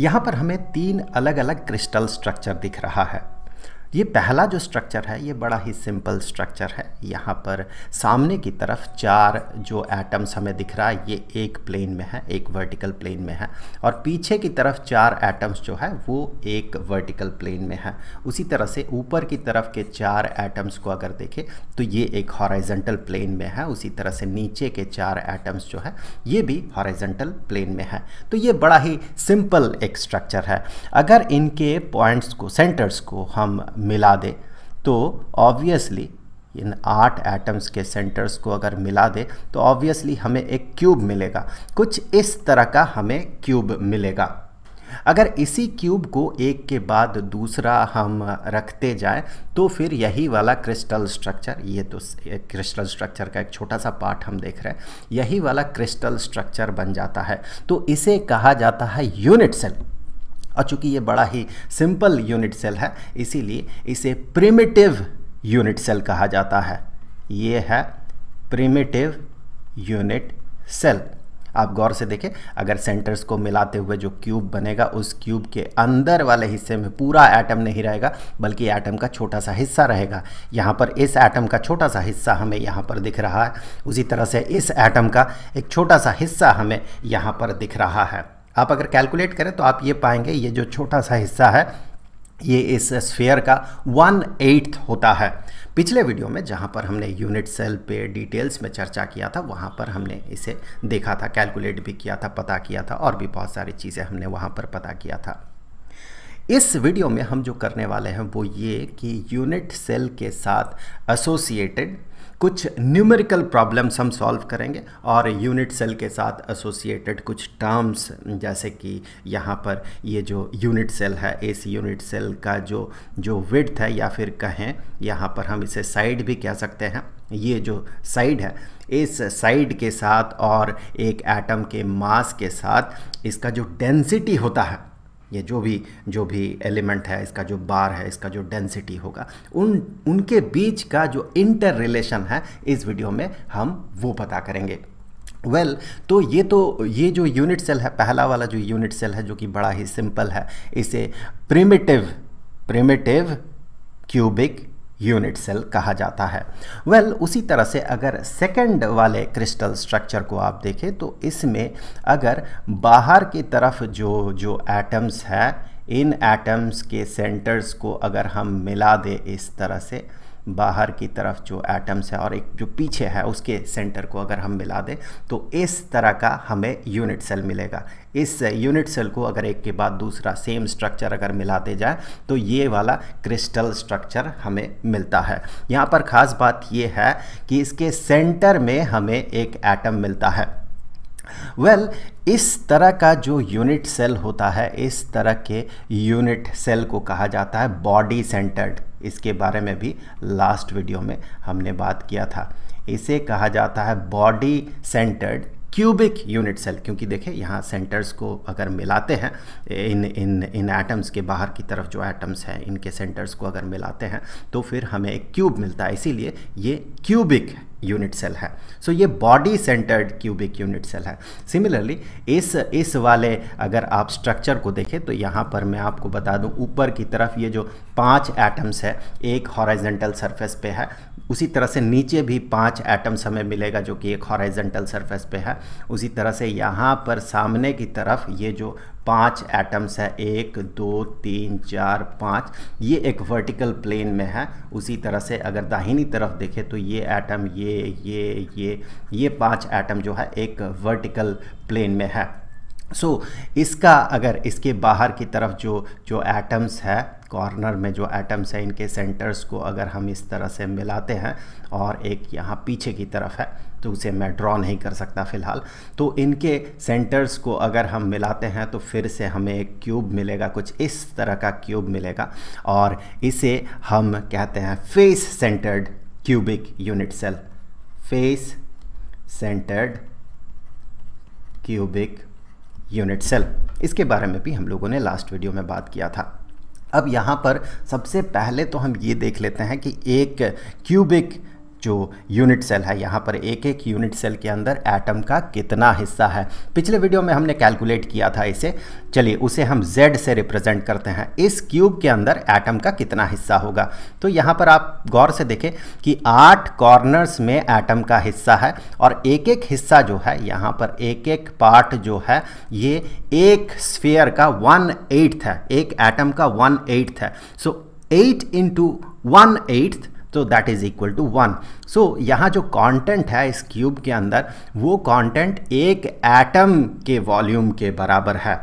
यहाँ पर हमें तीन अलग अलग क्रिस्टल स्ट्रक्चर दिख रहा है ये पहला जो स्ट्रक्चर है ये बड़ा ही सिंपल स्ट्रक्चर है यहाँ पर सामने की तरफ चार जो एटम्स हमें दिख रहा है ये एक प्लेन में है एक वर्टिकल प्लेन में है और पीछे की तरफ चार एटम्स जो है वो एक वर्टिकल प्लेन में है उसी तरह से ऊपर की तरफ के चार एटम्स को अगर देखें तो ये एक हॉराइजेंटल प्लेन में है उसी तरह से नीचे के चार एटम्स जो है ये भी हॉराइजेंटल प्लेन में है तो ये बड़ा ही सिंपल एक स्ट्रक्चर है अगर इनके पॉइंट्स को सेंटर्स को हम मिला दे तो ऑब्वियसली इन आठ एटम्स के सेंटर्स को अगर मिला दे तो ऑब्वियसली हमें एक क्यूब मिलेगा कुछ इस तरह का हमें क्यूब मिलेगा अगर इसी क्यूब को एक के बाद दूसरा हम रखते जाएं तो फिर यही वाला क्रिस्टल स्ट्रक्चर ये तो क्रिस्टल स्ट्रक्चर का एक छोटा सा पार्ट हम देख रहे हैं यही वाला क्रिस्टल स्ट्रक्चर बन जाता है तो इसे कहा जाता है यूनिट सेल और चूंकि ये बड़ा ही सिंपल यूनिट सेल है इसीलिए इसे प्रिमिटिव यूनिट सेल कहा जाता है ये है प्रिमिटिव यूनिट सेल आप गौर से देखें अगर सेंटर्स को मिलाते हुए जो क्यूब बनेगा उस क्यूब के अंदर वाले हिस्से में पूरा एटम नहीं रहेगा बल्कि एटम का छोटा सा हिस्सा रहेगा यहाँ पर इस एटम का छोटा सा हिस्सा हमें यहाँ पर दिख रहा है उसी तरह से इस एटम का एक छोटा सा हिस्सा हमें यहाँ पर दिख रहा है आप अगर कैलकुलेट करें तो आप ये पाएंगे ये जो छोटा सा हिस्सा है ये इस स्फेयर का वन एट्थ होता है पिछले वीडियो में जहाँ पर हमने यूनिट सेल पे डिटेल्स में चर्चा किया था वहाँ पर हमने इसे देखा था कैलकुलेट भी किया था पता किया था और भी बहुत सारी चीज़ें हमने वहाँ पर पता किया था इस वीडियो में हम जो करने वाले हैं वो ये कि यूनिट सेल के साथ एसोसिएटेड कुछ न्यूमेरिकल प्रॉब्लम्स हम सॉल्व करेंगे और यूनिट सेल के साथ एसोसिएटेड कुछ टर्म्स जैसे कि यहाँ पर ये जो यूनिट सेल है इस यूनिट सेल का जो जो विड्थ है या फिर कहें यहाँ पर हम इसे साइड भी कह सकते हैं ये जो साइड है इस साइड के साथ और एक एटम के मास के साथ इसका जो डेंसिटी होता है ये जो भी जो भी एलिमेंट है इसका जो बार है इसका जो डेंसिटी होगा उन उनके बीच का जो इंटर रिलेशन है इस वीडियो में हम वो पता करेंगे वेल well, तो ये तो ये जो यूनिट सेल है पहला वाला जो यूनिट सेल है जो कि बड़ा ही सिंपल है इसे primitive primitive cubic unit cell कहा जाता है वेल well, उसी तरह से अगर सेकंड वाले क्रिस्टल स्ट्रक्चर को आप देखें तो इसमें अगर बाहर की तरफ जो जो एटम्स हैं इन एटम्स के सेंटर्स को अगर हम मिला दें इस तरह से बाहर की तरफ जो एटम्स है और एक जो पीछे है उसके सेंटर को अगर हम मिला दें तो इस तरह का हमें यूनिट सेल मिलेगा इस यूनिट सेल को अगर एक के बाद दूसरा सेम स्ट्रक्चर अगर मिलाते जाए तो ये वाला क्रिस्टल स्ट्रक्चर हमें मिलता है यहाँ पर ख़ास बात यह है कि इसके सेंटर में हमें एक एटम मिलता है वेल well, इस तरह का जो यूनिट सेल होता है इस तरह के यूनिट सेल को कहा जाता है बॉडी सेंटर्ड इसके बारे में भी लास्ट वीडियो में हमने बात किया था इसे कहा जाता है body centred cubic unit cell क्योंकि देखें यहाँ सेंटर्स को अगर मिलाते हैं इन इन इन एटम्स के बाहर की तरफ जो एटम्स हैं इनके सेंटर्स को अगर मिलाते हैं तो फिर हमें एक क्यूब मिलता है इसीलिए ये क्यूबिक है यूनिट सेल है सो so, ये body centred cubic unit cell है सिमिलरली इस इस वाले अगर आप स्ट्रक्चर को देखें तो यहाँ पर मैं आपको बता दूँ ऊपर की तरफ ये जो पांच एटम्स है एक हॉराइजेंटल सरफेस पे है उसी तरह से नीचे भी पांच एटम्स हमें मिलेगा जो कि एक हॉराइजेंटल सरफेस पे है उसी तरह से यहाँ पर सामने की तरफ ये जो पांच एटम्स है एक दो तीन चार पाँच ये एक वर्टिकल प्लेन में है उसी तरह से अगर दाहिनी तरफ देखें तो ये एटम ये ये ये ये पांच एटम जो है एक वर्टिकल प्लेन में है सो so, इसका अगर इसके बाहर की तरफ जो जो एटम्स है कॉर्नर में जो एटम्स हैं इनके सेंटर्स को अगर हम इस तरह से मिलाते हैं और एक यहाँ पीछे की तरफ है तो उसे मैं ड्रॉ नहीं कर सकता फ़िलहाल तो इनके सेंटर्स को अगर हम मिलाते हैं तो फिर से हमें एक क्यूब मिलेगा कुछ इस तरह का क्यूब मिलेगा और इसे हम कहते हैं face centred cubic unit cell face centred cubic unit cell इसके बारे में भी हम लोगों ने लास्ट वीडियो में बात किया था अब यहाँ पर सबसे पहले तो हम ये देख लेते हैं कि एक क्यूबिक जो यूनिट सेल है यहाँ पर एक एक यूनिट सेल के अंदर एटम का कितना हिस्सा है पिछले वीडियो में हमने कैलकुलेट किया था इसे चलिए उसे हम Z से रिप्रेजेंट करते हैं इस क्यूब के अंदर एटम का कितना हिस्सा होगा तो यहाँ पर आप गौर से देखें कि आठ कॉर्नर्स में एटम का हिस्सा है और एक एक हिस्सा जो है यहाँ पर एक एक पार्ट जो है ये एक स्फेयर का वन एट्थ है एक एटम का वन एट्थ है so eight into one eighth तो that is equal to one so यहाँ जो कंटेंट है इस क्यूब के अंदर वो कंटेंट एक एटम के वॉल्यूम के बराबर है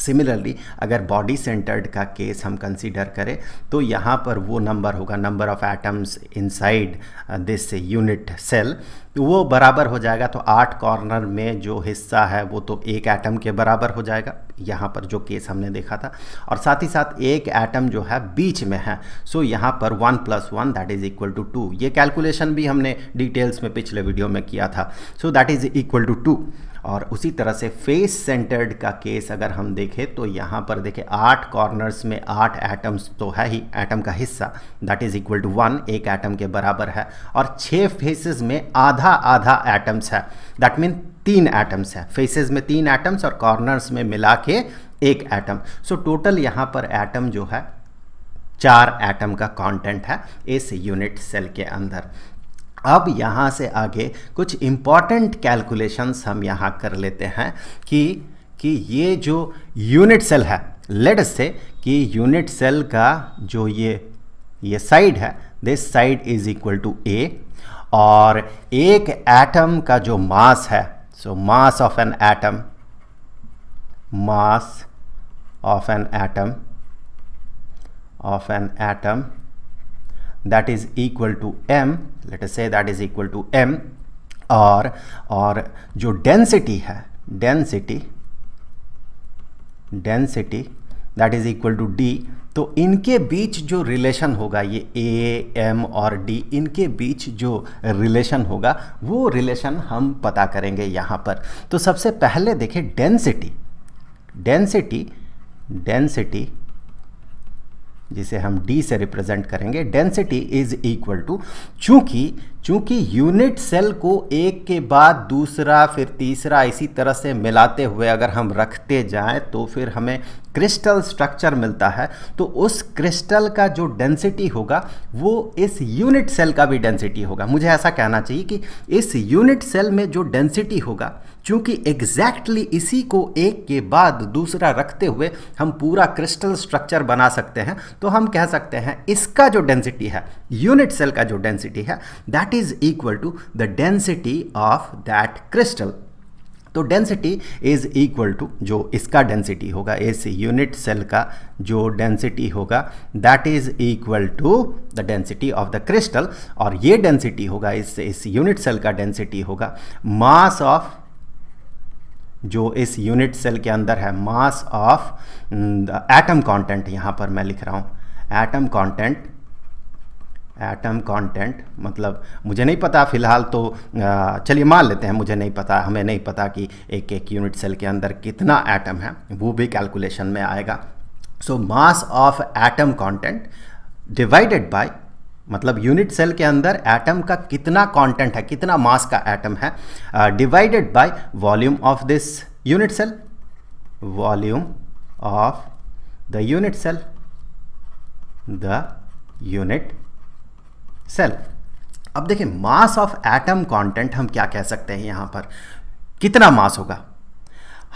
सिमिलरली अगर बॉडी सेंटर्ड का केस हम कंसीडर करें तो यहाँ पर वो नंबर होगा number of atoms inside this unit cell वो बराबर हो जाएगा तो आठ कॉर्नर में जो हिस्सा है वो तो एक एटम के बराबर हो जाएगा यहाँ पर जो केस हमने देखा था और साथ ही साथ एक एटम जो है बीच में है सो so, यहाँ पर one plus one that is equal to two ये कैलकुलेशन भी हमने डिटेल्स में पिछले वीडियो में किया था so that is equal to two और उसी तरह से फेस सेंटर्ड का केस अगर हम देखें तो यहाँ पर देखें आठ कॉर्नर्स में आठ एटम्स तो है ही एटम का हिस्सा that is equal to one एक एटम के बराबर है और छः फेसेस में आधा आधा एटम्स है दैट मीन तीन एटम्स है फेसेस में तीन एटम्स और कॉर्नर्स में मिला के एक एटम सो टोटल यहाँ पर एटम जो है चार एटम का कंटेंट है इस यूनिट सेल के अंदर अब यहाँ से आगे कुछ इम्पॉर्टेंट कैलकुलेशंस हम यहाँ कर लेते हैं कि कि ये जो यूनिट सेल है लेट से कि यूनिट सेल का जो ये ये साइड है this side is equal to a और एक एटम का जो मास है so mass of an atom mass of an atom of an atom that is equal to m let us say that is equal to m or और जो density है density density that is equal to D तो इनके बीच जो relation होगा ये A M और D इनके बीच जो रिलेशन होगा वो रिलेशन हम पता करेंगे यहाँ पर तो सबसे पहले देखें डेंसिटी डेंसिटी डेंसिटी जिसे हम डी से रिप्रेजेंट करेंगे डेंसिटी इज इक्वल टू चूंकि चूंकि यूनिट सेल को एक के बाद दूसरा फिर तीसरा इसी तरह से मिलाते हुए अगर हम रखते जाएं तो फिर हमें क्रिस्टल स्ट्रक्चर मिलता है तो उस क्रिस्टल का जो डेंसिटी होगा वो इस यूनिट सेल का भी डेंसिटी होगा मुझे ऐसा कहना चाहिए कि इस यूनिट सेल में जो डेंसिटी होगा क्योंकि एग्जैक्टली exactly इसी को एक के बाद दूसरा रखते हुए हम पूरा क्रिस्टल स्ट्रक्चर बना सकते हैं तो हम कह सकते हैं इसका जो डेंसिटी है यूनिट सेल का जो डेंसिटी है that that is equal to the density of that crystal तो डेंसिटी इज़ इक्वल टू जो इसका डेंसिटी होगा इस यूनिट सेल का जो डेंसिटी होगा that is equal to the density of the crystal और ये डेंसिटी होगा इस इस यूनिट सेल का डेंसिटी होगा मास ऑफ जो इस यूनिट सेल के अंदर है मास ऑफ एटम कंटेंट यहां पर मैं लिख रहा हूं एटम कंटेंट एटम कंटेंट मतलब मुझे नहीं पता फ़िलहाल तो चलिए मान लेते हैं मुझे नहीं पता हमें नहीं पता कि एक एक यूनिट सेल के अंदर कितना एटम है वो भी कैलकुलेशन में आएगा so mass of atom content divided by मतलब यूनिट सेल के अंदर एटम का कितना कंटेंट है कितना मास का एटम है divided by volume of this unit cell volume of the unit cell the unit cell अब देखिए मास ऑफ एटम कंटेंट हम क्या कह सकते हैं यहां पर कितना मास होगा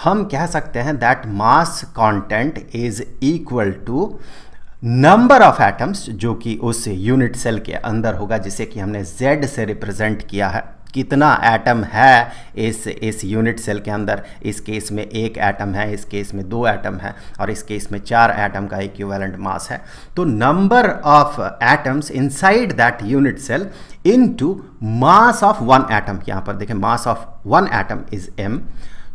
हम कह सकते हैं that mass content is equal to number of atoms जो कि उस यूनिट सेल के अंदर होगा जिसे कि हमने जेड से रिप्रेजेंट किया है कितना एटम है इस इस यूनिट सेल के अंदर इस केस में एक एटम है इस केस में दो एटम है और इस केस में चार एटम का इक्विवेलेंट मास है तो number of atoms inside that unit cell into mass of one atom यहाँ पर देखें mass of one atom is M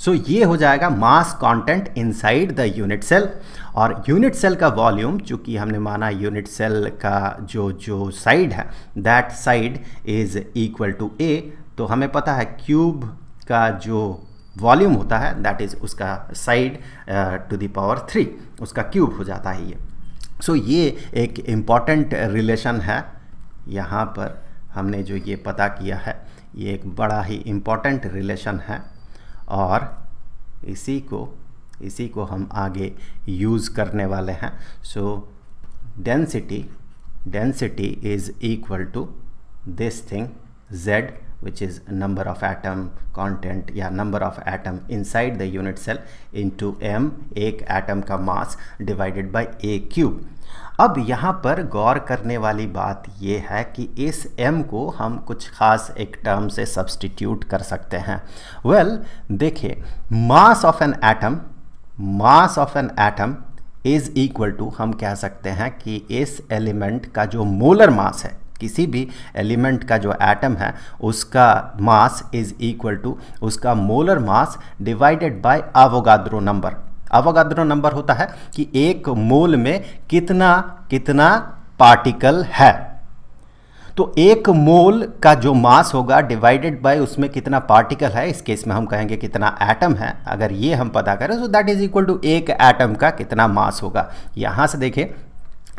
so ये हो जाएगा mass content inside the unit cell और यूनिट सेल का वॉल्यूम चूंकि हमने माना यूनिट सेल का जो जो साइड है that side is equal to a तो हमें पता है क्यूब का जो वॉल्यूम होता है दैट इज़ उसका side to the power three उसका क्यूब हो जाता है ये सो so, ये एक इम्पॉर्टेंट रिलेशन है यहाँ पर हमने जो ये पता किया है ये एक बड़ा ही इम्पॉर्टेंट रिलेशन है और इसी को इसी को हम आगे यूज़ करने वाले हैं so density density is equal to this thing Z which is number of atom content या number of atom inside the unit cell into m एक atom का mass divided by a cube अब यहाँ पर गौर करने वाली बात यह है कि इस m को हम कुछ खास एक टर्म से सब्सटीट्यूट कर सकते हैं वेल well, देखिए mass of an atom mass of an atom is equal to हम कह सकते हैं कि इस एलिमेंट का जो मोलर मास है किसी भी एलिमेंट का जो एटम है उसका मास इज इक्वल टू उसका molar mass divided by Avogadro number Avogadro number होता है कि एक मोल में कितना कितना पार्टिकल है तो एक मोल का जो मास होगा डिवाइडेड बाय उसमें कितना पार्टिकल है इस केस में हम कहेंगे कितना एटम है अगर ये हम पता करें तो दैट इज इक्वल टू एक एटम का कितना मास होगा यहां से देखें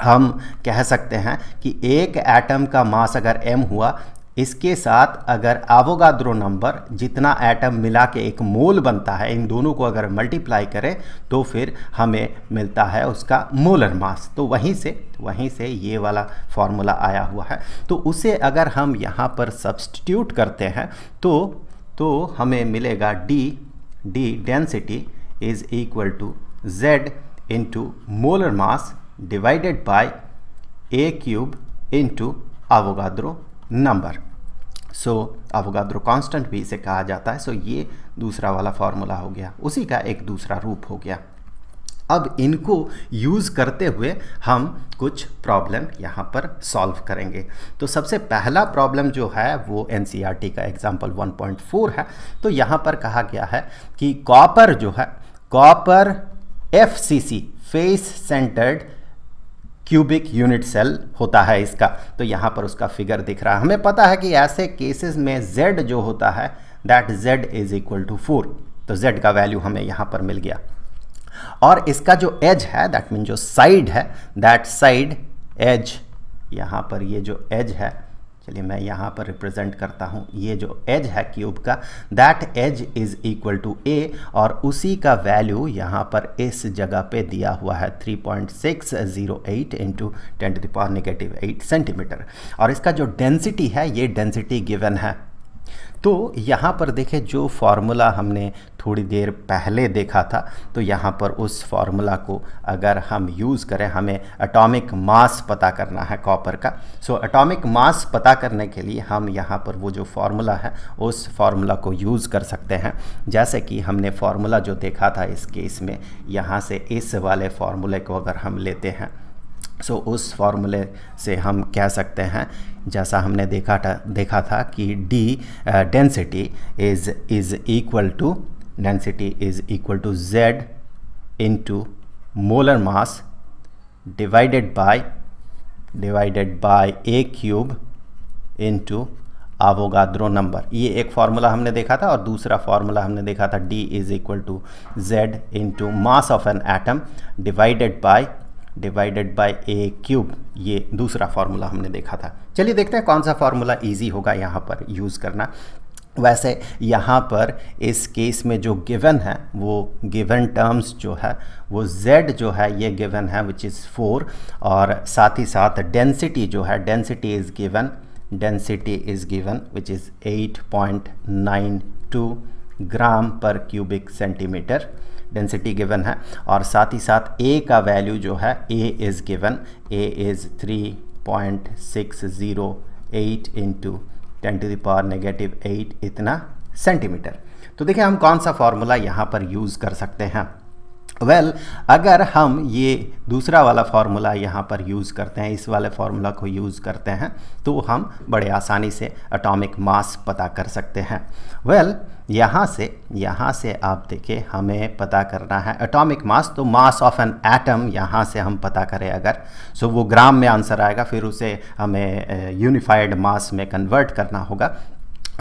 हम कह सकते हैं कि एक एटम का मास अगर m हुआ इसके साथ अगर आवोगाद्रो नंबर जितना एटम मिला के एक मोल बनता है इन दोनों को अगर मल्टीप्लाई करें तो फिर हमें मिलता है उसका मोलर मास तो वहीं से वहीं से ये वाला फॉर्मूला आया हुआ है तो उसे अगर हम यहाँ पर सब्सटीट्यूट करते हैं तो तो हमें मिलेगा D D density is equal to Z into molar mass divided by a cube into Avogadro number so so, constant भी इसे कहा जाता है सो so, ये दूसरा वाला फॉर्मूला हो गया उसी का एक दूसरा रूप हो गया अब इनको यूज़ करते हुए हम कुछ प्रॉब्लम यहाँ पर सॉल्व करेंगे तो सबसे पहला प्रॉब्लम जो है वो एन e का एग्ज़ाम्पल 1.4 है तो यहाँ पर कहा गया है कि कॉपर जो है copper F face centred cubic unit cell होता है इसका तो यहाँ पर उसका फिगर दिख रहा है हमें पता है कि ऐसे केसेस में z जो होता है that z is equal to four तो z का वैल्यू हमें यहाँ पर मिल गया और इसका जो एज है दैट मीन जो साइड है दैट साइड एज यहाँ पर ये जो एज है चलिए मैं यहाँ पर रिप्रेजेंट करता हूँ ये जो एज है क्यूब का that edge is equal to a और उसी का वैल्यू यहाँ पर इस जगह पे दिया हुआ है 3.608 point six zero eight into ten to the power negative eight centimetre और इसका जो डेंसिटी है ये डेंसिटी गिवन है तो यहाँ पर देखें जो फार्मूला हमने थोड़ी देर पहले देखा था तो यहाँ पर उस फार्मूला को अगर हम यूज़ करें हमें एटॉमिक मास पता करना है कॉपर का सो एटॉमिक मास पता करने के लिए हम यहाँ पर वो जो फार्मूला है उस फार्मूला को यूज़ कर सकते हैं जैसे कि हमने फार्मूला जो देखा था इस केस में यहाँ से इस वाले फार्मूले को अगर हम लेते हैं सो so, उस फॉर्मूले से हम कह सकते हैं जैसा हमने देखा था देखा था कि d density is is equal to density is equal to z into molar mass divided by divided by a cube into Avogadro number ये एक फार्मूला हमने देखा था और दूसरा फार्मूला हमने देखा था d is equal to Z into mass of an atom divided by divided by a cube ये दूसरा फार्मूला हमने देखा था चलिए देखते हैं कौन सा फार्मूला ईजी होगा यहाँ पर यूज़ करना वैसे यहाँ पर इस केस में जो गिवन है वो गिवन टर्म्स जो है वो z जो है ये गिवन है विच इज़ फोर और साथ ही साथ डेंसिटी जो है density is given density is given which is 8.92 gram per cubic centimetre density given है और साथ ही साथ ए का वैल्यू जो है a is given a is three point six zero eight into ten to the power negative eight इतना centimetre तो देखिए हम कौन सा फॉर्मूला यहाँ पर यूज़ कर सकते हैं वेल well, अगर हम ये दूसरा वाला फार्मूला यहाँ पर यूज़ करते हैं इस वाले फार्मूला को यूज़ करते हैं तो हम बड़े आसानी से अटोमिक मास पता कर सकते हैं वेल well, यहाँ से यहाँ से आप देखिए हमें पता करना है अटोमिक मास तो मास ऑफ एन एटम यहाँ से हम पता करें अगर सो so वो ग्राम में आंसर आएगा फिर उसे हमें यूनिफाइड मास में कन्वर्ट करना होगा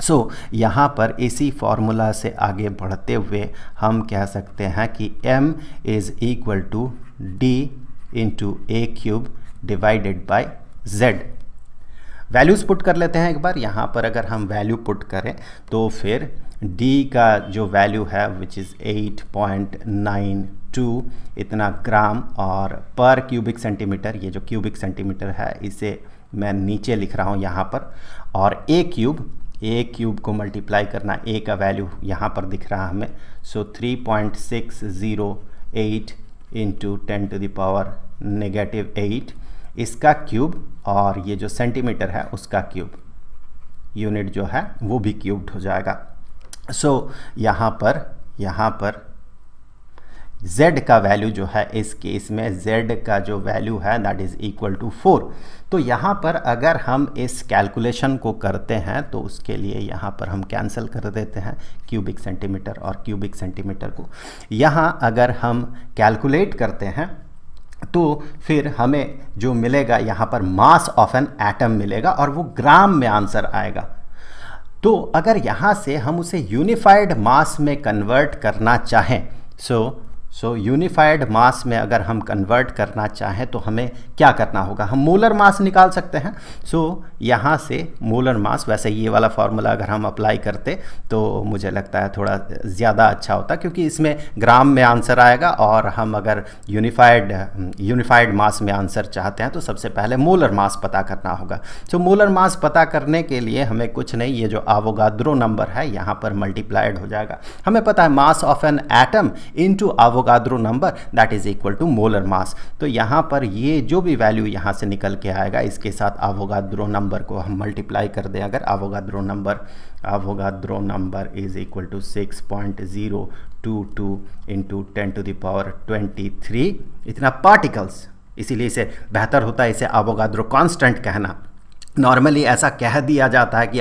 सो so, यहाँ पर इसी फॉर्मूला से आगे बढ़ते हुए हम कह सकते हैं कि m is equal to d into a cube divided by z values put कर लेते हैं एक बार यहाँ पर अगर हम वैल्यू पुट करें तो फिर d का जो वैल्यू है विच इज़ 8.92 इतना ग्राम और पर क्यूबिक सेंटीमीटर ये जो क्यूबिक सेंटीमीटर है इसे मैं नीचे लिख रहा हूँ यहाँ पर और ए क्यूब ए क्यूब को मल्टीप्लाई करना ए का वैल्यू यहाँ पर दिख रहा हमें so three point six zero eight into ten to the power negative eight इसका क्यूब और ये जो सेंटीमीटर है उसका क्यूब यूनिट जो है वो भी क्यूब्ड हो जाएगा सो so, यहाँ पर यहाँ पर z का वैल्यू जो है इस केस में z का जो वैल्यू है that is equal to four तो यहाँ पर अगर हम इस कैलकुलेशन को करते हैं तो उसके लिए यहाँ पर हम कैंसिल कर देते हैं क्यूबिक सेंटीमीटर और क्यूबिक सेंटीमीटर को यहाँ अगर हम कैलकुलेट करते हैं तो फिर हमें जो मिलेगा यहाँ पर मास ऑफ एन एटम मिलेगा और वो ग्राम में आंसर आएगा तो अगर यहाँ से हम उसे यूनिफाइड मास में कन्वर्ट करना चाहें सो so, सो यूनिफाइड मास में अगर हम कन्वर्ट करना चाहें तो हमें क्या करना होगा हम मोलर मास निकाल सकते हैं सो so, यहाँ से मोलर मास वैसे ये वाला फार्मूला अगर हम अप्लाई करते तो मुझे लगता है थोड़ा ज़्यादा अच्छा होता क्योंकि इसमें ग्राम में आंसर आएगा और हम अगर यूनिफाइड यूनिफाइड मास में आंसर चाहते हैं तो सबसे पहले मोलर मास पता करना होगा सो so, मोलर मास पता करने के लिए हमें कुछ नहीं ये जो आवोगाद्रो नंबर है यहाँ पर मल्टीप्लाइड हो जाएगा हमें पता है mass of an atom into Avo Avogadro number that is equal to molar mass तो यहाँ पर ये जो भी वैल्यू यहाँ से निकल के आएगा इसके साथ आवोगाद्रो नंबर को हम मल्टीप्लाई कर दें अगर Avogadro number Avogadro number is equal to six point zero two two into ten to the power twenty three इतना पार्टिकल्स इसीलिए इसे बेहतर होता है इसे आवोगाद्रो कांस्टेंट कहना नॉर्मली ऐसा कह दिया जाता है कि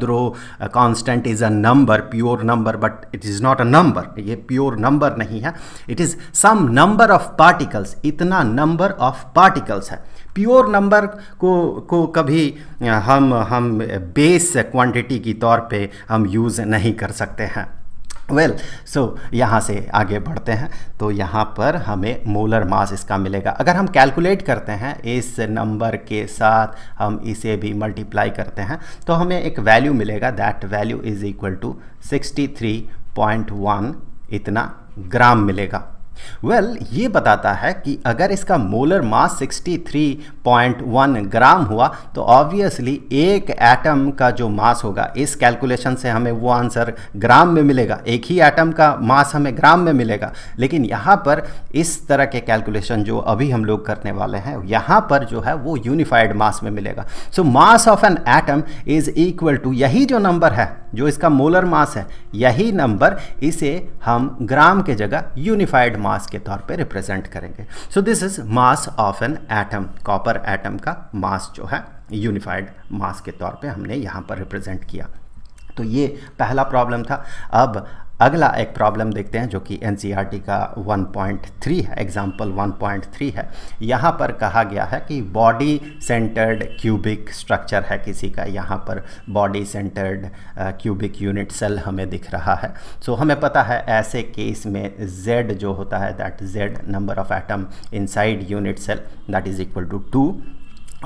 द्रो constant is a number pure number but it is not a number ये प्योर नंबर नहीं है it is some number of particles इतना नंबर ऑफ पार्टिकल्स है प्योर नंबर को को कभी हम हम बेस क्वांटिटी की तौर पे हम यूज़ नहीं कर सकते हैं वेल well, सो so, यहाँ से आगे बढ़ते हैं तो यहाँ पर हमें मोलर मास इसका मिलेगा अगर हम कैलकुलेट करते हैं इस नंबर के साथ हम इसे भी मल्टीप्लाई करते हैं तो हमें एक वैल्यू मिलेगा that value is equal to 63.1 इतना ग्राम मिलेगा वेल well, ये बताता है कि अगर इसका मोलर मास 63.1 ग्राम हुआ तो ऑब्वियसली एक एटम का जो मास होगा इस कैलकुलेशन से हमें वो आंसर ग्राम में मिलेगा एक ही एटम का मास हमें ग्राम में मिलेगा लेकिन यहाँ पर इस तरह के कैलकुलेशन जो अभी हम लोग करने वाले हैं यहाँ पर जो है वो यूनिफाइड मास में मिलेगा so mass of an atom is equal to यही जो नंबर है जो इसका मोलर मास है यही नंबर इसे हम ग्राम के जगह यूनिफाइड मास के तौर पे रिप्रेजेंट करेंगे so this is mass of an atom copper atom का मास जो है यूनिफाइड मास के तौर पे हमने यहाँ पर रिप्रेजेंट किया तो ये पहला प्रॉब्लम था अब अगला एक प्रॉब्लम देखते हैं जो कि एन e का 1.3 है एग्जाम्पल 1.3 है यहाँ पर कहा गया है कि बॉडी सेंटर्ड क्यूबिक स्ट्रक्चर है किसी का यहाँ पर body centred cubic unit cell हमें दिख रहा है सो so, हमें पता है ऐसे केस में z जो होता है that z number of atom inside unit cell that is equal to two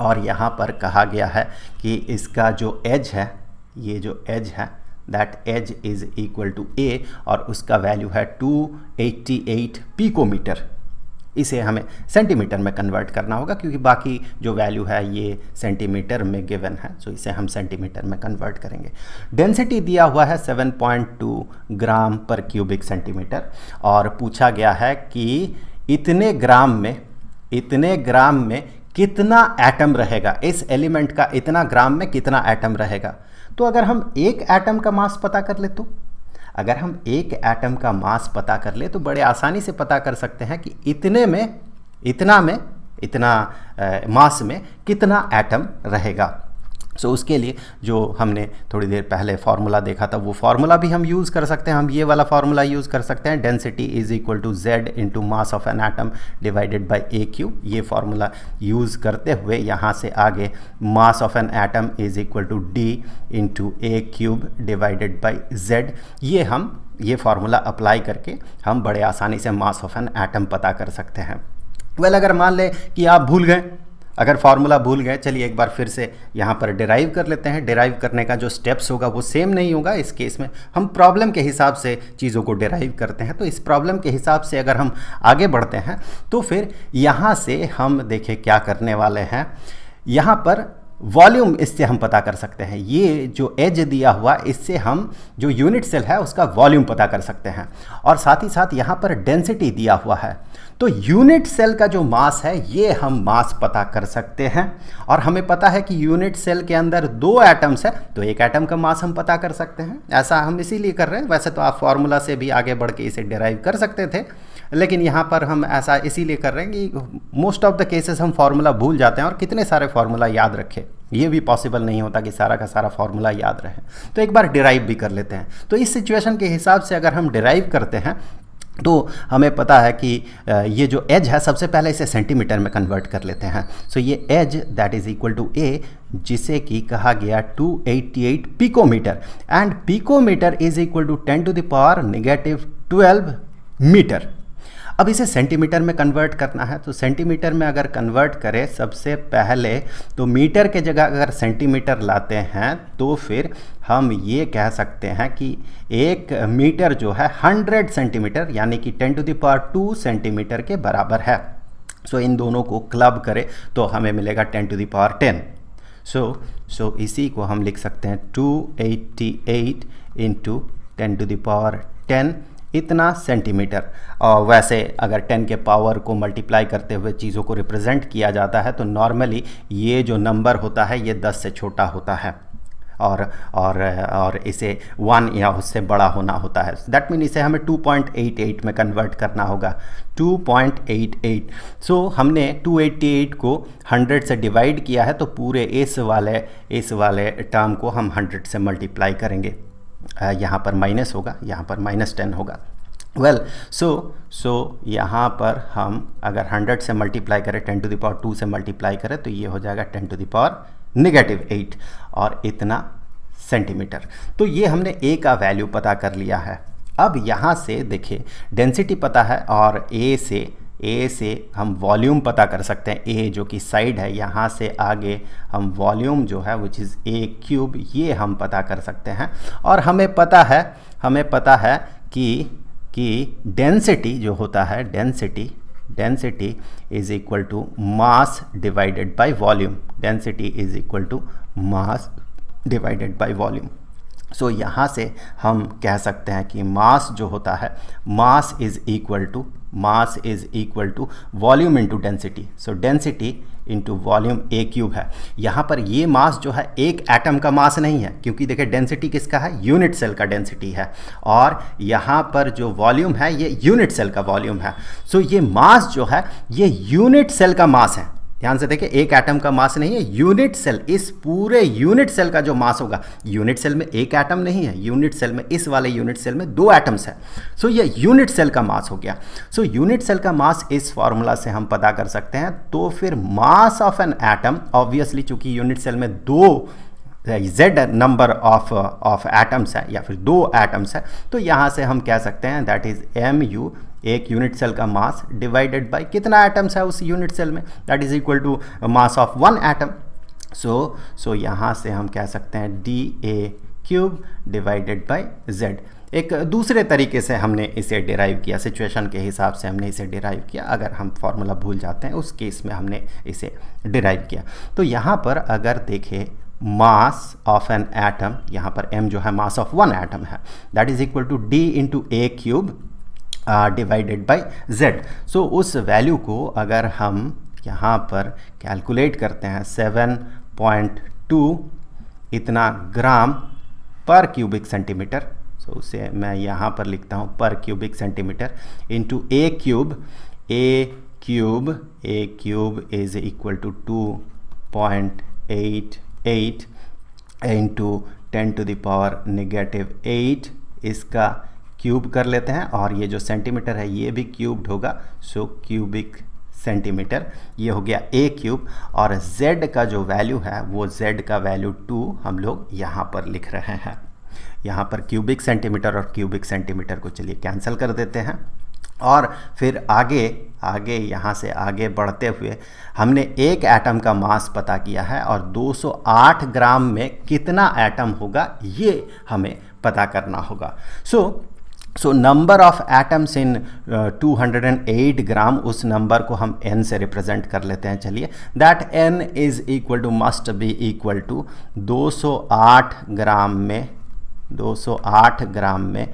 और यहाँ पर कहा गया है कि इसका जो एज है ये जो एज है that edge is equal to a और उसका वैल्यू है 288 पिकोमीटर इसे हमें सेंटीमीटर में कन्वर्ट करना होगा क्योंकि बाकी जो वैल्यू है ये सेंटीमीटर में गिवन है सो इसे हम सेंटीमीटर में कन्वर्ट करेंगे डेंसिटी दिया हुआ है 7.2 ग्राम पर क्यूबिक सेंटीमीटर और पूछा गया है कि इतने ग्राम में इतने ग्राम में कितना एटम रहेगा इस एलिमेंट का इतना ग्राम में कितना एटम रहेगा तो अगर हम एक एटम का मास पता कर ले तो अगर हम एक एटम का मास पता कर ले तो बड़े आसानी से पता कर सकते हैं कि इतने में इतना में इतना आ, मास में कितना एटम रहेगा सो so, उसके लिए जो हमने थोड़ी देर पहले फार्मूला देखा था वो फार्मूला भी हम यूज़ कर सकते हैं हम ये वाला फार्मूला यूज़ कर सकते हैं density is equal to Z into mass of an atom divided by a cube ये फार्मूला यूज़ करते हुए यहाँ से आगे mass of an atom is equal to d into a cube divided by z ये हम ये फार्मूला अप्लाई करके हम बड़े आसानी से मास ऑफ एन एटम पता कर सकते हैं वेल well, अगर मान लें कि आप भूल गए अगर फार्मूला भूल गए चलिए एक बार फिर से यहाँ पर डिराइव कर लेते हैं डिराइव करने का जो स्टेप्स होगा वो सेम नहीं होगा इस केस में हम प्रॉब्लम के हिसाब से चीज़ों को डिराइव करते हैं तो इस प्रॉब्लम के हिसाब से अगर हम आगे बढ़ते हैं तो फिर यहाँ से हम देखें क्या करने वाले हैं यहाँ पर वॉल्यूम इससे हम पता कर सकते हैं ये जो एज दिया हुआ इससे हम जो यूनिट सेल है उसका वॉल्यूम पता कर सकते हैं और साथ ही साथ यहाँ पर डेंसिटी दिया हुआ है तो यूनिट सेल का जो मास है ये हम मास पता कर सकते हैं और हमें पता है कि यूनिट सेल के अंदर दो एटम्स है तो एक एटम का मास हम पता कर सकते हैं ऐसा हम इसीलिए कर रहे हैं वैसे तो आप फार्मूला से भी आगे बढ़ के इसे डिराइव कर सकते थे लेकिन यहाँ पर हम ऐसा इसीलिए कर रहे हैं कि मोस्ट ऑफ द केसेस हम फार्मूला भूल जाते हैं और कितने सारे फार्मूला याद रखें ये भी पॉसिबल नहीं होता कि सारा का सारा फार्मूला याद रहे तो एक बार डिराइव भी कर लेते हैं तो इस सिचुएशन के हिसाब से अगर हम डिराइव करते हैं तो हमें पता है कि ये जो एज है सबसे पहले इसे सेंटीमीटर में कन्वर्ट कर लेते हैं सो so ये edge that is equal to a जिसे कि कहा गया 288 picometre and picometre is equal to 10 to the power negative 12 metre अब इसे सेंटीमीटर में कन्वर्ट करना है तो सेंटीमीटर में अगर कन्वर्ट करें सबसे पहले तो मीटर के जगह अगर सेंटीमीटर लाते हैं तो फिर हम ये कह सकते हैं कि एक मीटर जो है 100 सेंटीमीटर यानी कि 10 टू दावर 2 सेंटीमीटर के बराबर है सो so, इन दोनों को क्लब करें तो हमें मिलेगा 10 to the power 10 so so, so so इसी को हम लिख सकते हैं 288 eighty eight into ten to the power ten इतना सेंटीमीटर और वैसे अगर 10 के पावर को मल्टीप्लाई करते हुए चीज़ों को रिप्रेजेंट किया जाता है तो नॉर्मली ये जो नंबर होता है ये 10 से छोटा होता है और और और इसे वन या उससे बड़ा होना होता है दैट मीन इसे हमें 2.88 में कन्वर्ट करना होगा 2.88 सो so, हमने 288 को 100 से डिवाइड किया है तो पूरे इस वाले इस वाले टर्म को हम 100 से मल्टीप्लाई करेंगे यहाँ पर माइनस होगा यहाँ पर माइनस टेन होगा वेल सो सो यहाँ पर हम अगर 100 से मल्टीप्लाई करें 10 टू द पावर 2 से मल्टीप्लाई करें तो ये हो जाएगा 10 टू द पावर निगेटिव 8 और इतना सेंटीमीटर तो ये हमने ए का वैल्यू पता कर लिया है अब यहाँ से देखिए डेंसिटी पता है और ए से ए से हम वॉल्यूम पता कर सकते हैं ए जो कि साइड है यहाँ से आगे हम वॉल्यूम जो है विच इज़ ए क्यूब ये हम पता कर सकते हैं और हमें पता है हमें पता है कि कि डेंसिटी जो होता है density density is equal to mass divided by volume density is equal to mass divided by volume so यहाँ से हम कह सकते हैं कि मास जो होता है mass is equal to mass is equal to volume into density so density into volume a cube है यहाँ पर ये मास जो है एक एटम का मास नहीं है क्योंकि देखिए डेंसिटी किसका है यूनिट सेल का डेंसिटी है और यहाँ पर जो वॉल्यूम है ये यूनिट सेल का वॉल्यूम है सो so ये मास जो है ये यूनिट सेल का मास है ध्यान से देखें एक एटम का मास नहीं है यूनिट सेल इस पूरे यूनिट सेल का जो मास होगा यूनिट सेल में एक एटम नहीं है यूनिट सेल में इस वाले यूनिट सेल में दो एटम्स है सो so, ये यूनिट सेल का मास हो गया सो so, यूनिट सेल का मास इस फॉर्मूला से हम पता कर सकते हैं तो फिर mass of an atom obviously चूंकि यूनिट सेल में दो z number of of atoms है या फिर दो एटम्स है तो यहां से हम कह सकते हैं दैट इज़ एम यू एक यूनिट सेल का मास डिवाइडेड बाय कितना एटम्स है उस यूनिट सेल में that is equal to mass of one atom so so यहाँ से हम कह सकते हैं d a cube divided by z एक दूसरे तरीके से हमने इसे डिराइव किया सिचुएशन के हिसाब से हमने इसे डिराइव किया अगर हम फार्मूला भूल जाते हैं उस केस में हमने इसे डिराइव किया तो यहाँ पर अगर देखें मास ऑफ एन एटम यहाँ पर m जो है मास ऑफ वन एटम है that is equal to d into a cube divided by z so उस वैल्यू को अगर हम यहाँ पर कैलकुलेट करते हैं 7.2 इतना ग्राम पर क्यूबिक सेंटीमीटर सो उसे मैं यहाँ पर लिखता हूँ per cubic centimetre into a cube a cube a cube is equal to two point eight eight into ten to the power negative eight इसका क्यूब कर लेते हैं और ये जो सेंटीमीटर है ये भी क्यूब्ड होगा सो क्यूबिक सेंटीमीटर ये हो गया ए क्यूब और z का जो वैल्यू है वो z का वैल्यू टू हम लोग यहाँ पर लिख रहे हैं यहाँ पर क्यूबिक सेंटीमीटर और क्यूबिक सेंटीमीटर को चलिए कैंसिल कर देते हैं और फिर आगे आगे यहाँ से आगे बढ़ते हुए हमने एक एटम का मास पता किया है और 208 ग्राम में कितना एटम होगा ये हमें पता करना होगा so so, so number of atoms in 208 gram उस नंबर को हम एन से रिप्रेजेंट कर लेते हैं चलिए that n is equal to must be equal to 208 gram में 208 ग्राम में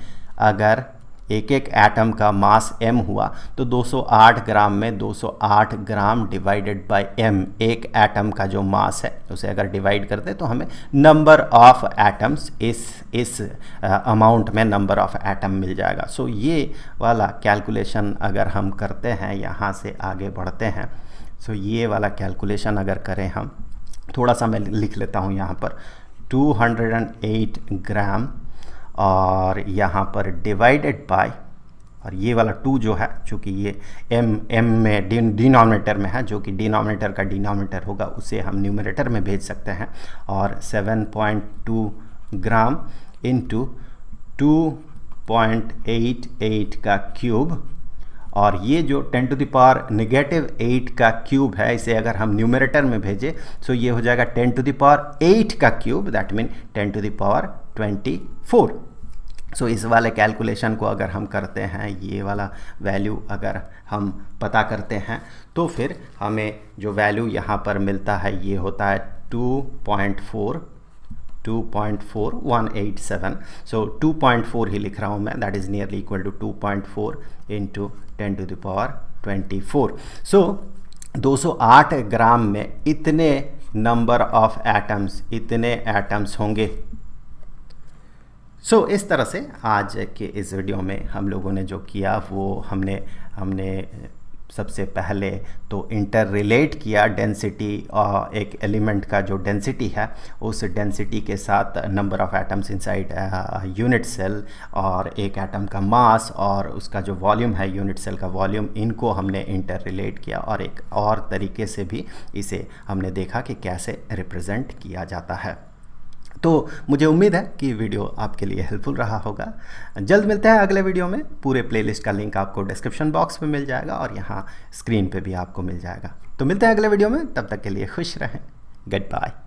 अगर एक एक एटम का मास m हुआ तो 208 ग्राम में 208 ग्राम डिवाइडेड बाय m एक एटम का जो मास है उसे अगर डिवाइड कर दे तो हमें नंबर ऑफ एटम्स इस इस अमाउंट में नंबर ऑफ एटम मिल जाएगा सो so, ये वाला कैलकुलेशन अगर हम करते हैं यहाँ से आगे बढ़ते हैं सो so, ये वाला कैलकुलेशन अगर करें हम थोड़ा सा मैं लिख लेता हूँ यहाँ पर 208 ग्राम और यहाँ पर डिवाइडेड बाय और ये वाला टू जो है चूँकि ये एम एम में डिनोमिनेटर में है जो कि डिनोमिनेटर का डिनोमिनेटर होगा उसे हम न्यूमिनेटर में भेज सकते हैं और 7.2 ग्राम इंटू 2.88 का क्यूब और ये जो 10 टू दावर निगेटिव 8 का क्यूब है इसे अगर हम न्यूमिनेटर में भेजें तो ये हो जाएगा 10 टू पावर 8 का cube that mean 10 to power 24 so so, इस वाले कैलकुलेशन को अगर हम करते हैं ये वाला वैल्यू अगर हम पता करते हैं तो फिर हमें जो वैल्यू यहाँ पर मिलता है ये होता है 2.4 2.4187 सो so, 2.4 ही लिख रहा हूँ मैं that is nearly equal to 2.4 point four into ten to the power twenty four so 208 gram में इतने नंबर ऑफ एटम्स इतने एटम्स होंगे सो so, इस तरह से आज के इस वीडियो में हम लोगों ने जो किया वो हमने हमने सबसे पहले तो इंटर रिलेट किया डेंसिटी एक एलिमेंट का जो डेंसिटी है उस डेंसिटी के साथ number of atoms inside unit cell और एक एटम का मास और उसका जो वॉल्यूम है यूनिट सेल का वॉल्यूम इनको हमने इंटर रिलेट किया और एक और तरीके से भी इसे हमने देखा कि कैसे रिप्रेजेंट किया जाता है तो मुझे उम्मीद है कि वीडियो आपके लिए हेल्पफुल रहा होगा जल्द मिलते हैं अगले वीडियो में पूरे प्लेलिस्ट का लिंक आपको डिस्क्रिप्शन बॉक्स में मिल जाएगा और यहाँ स्क्रीन पे भी आपको मिल जाएगा तो मिलते हैं अगले वीडियो में तब तक के लिए खुश रहें गुड बाय